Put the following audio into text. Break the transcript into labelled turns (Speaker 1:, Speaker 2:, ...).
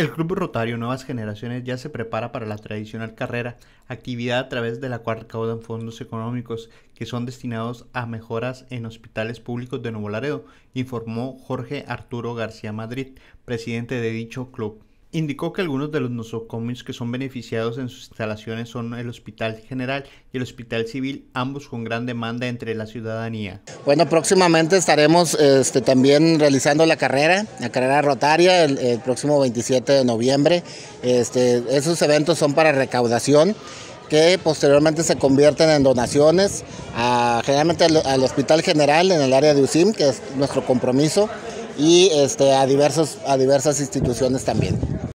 Speaker 1: El Club Rotario Nuevas Generaciones ya se prepara para la tradicional carrera, actividad a través de la cual recaudan fondos económicos que son destinados a mejoras en hospitales públicos de Nuevo Laredo, informó Jorge Arturo García Madrid, presidente de dicho club. Indicó que algunos de los nosocomios que son beneficiados en sus instalaciones son el Hospital General y el Hospital Civil, ambos con gran demanda entre la ciudadanía.
Speaker 2: Bueno, próximamente estaremos este, también realizando la carrera, la carrera rotaria, el, próximo 27 de noviembre. Este, esos eventos son para recaudación que posteriormente se convierten en donaciones a, generalmente al, Hospital General en el área de USIM, que es nuestro compromiso, y este, a, diversos, a diversas instituciones también.